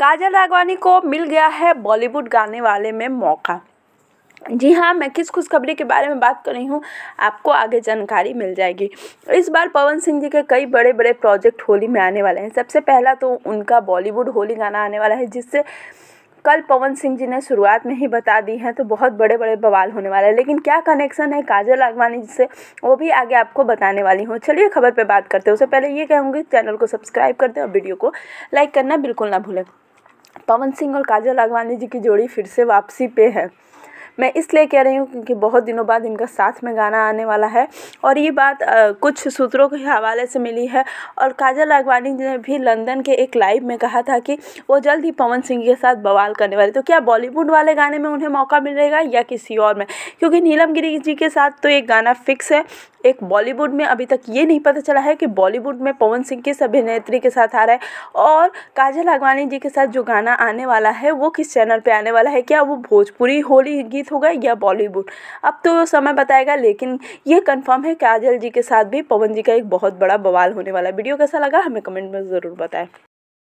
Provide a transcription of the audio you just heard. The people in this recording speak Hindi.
काजल राघवानी को मिल गया है बॉलीवुड गाने वाले में मौका जी हाँ मैं किस खुशखबरी के बारे में बात कर रही हूँ आपको आगे जानकारी मिल जाएगी इस बार पवन सिंह जी के कई बड़े बड़े प्रोजेक्ट होली में आने वाले हैं सबसे पहला तो उनका बॉलीवुड होली गाना आने वाला है जिससे कल पवन सिंह जी ने शुरुआत में ही बता दी है तो बहुत बड़े बड़े बवाल होने वाला है लेकिन क्या कनेक्शन है काजल आगवानी से वो भी आगे आपको बताने वाली हूँ चलिए खबर पर बात करते हैं उससे पहले ये कहूँगी चैनल को सब्सक्राइब कर दें और वीडियो को लाइक करना बिल्कुल ना भूलें पवन सिंह और काजल आगवानी जी की जोड़ी फिर से वापसी पे है मैं इसलिए कह रही हूँ क्योंकि बहुत दिनों बाद इनका साथ में गाना आने वाला है और ये बात आ, कुछ सूत्रों के हवाले से मिली है और काजल आगवानी ने भी लंदन के एक लाइव में कहा था कि वो जल्द ही पवन सिंह के साथ बवाल करने वाले तो क्या बॉलीवुड वाले गाने में उन्हें मौका मिलेगा या किसी और में क्योंकि नीलम गिरी जी के साथ तो एक गाना फिक्स है एक बॉलीवुड में अभी तक ये नहीं पता चला है कि बॉलीवुड में पवन सिंह किस अभिनेत्री के साथ आ रहा है और काजल अगवानी जी के साथ जो गाना आने वाला है वो किस चैनल पे आने वाला है क्या वो भोजपुरी होली गीत होगा या बॉलीवुड अब तो समय बताएगा लेकिन ये कन्फर्म है काजल जी के साथ भी पवन जी का एक बहुत बड़ा बवाल होने वाला है वीडियो कैसा लगा हमें कमेंट में ज़रूर बताएं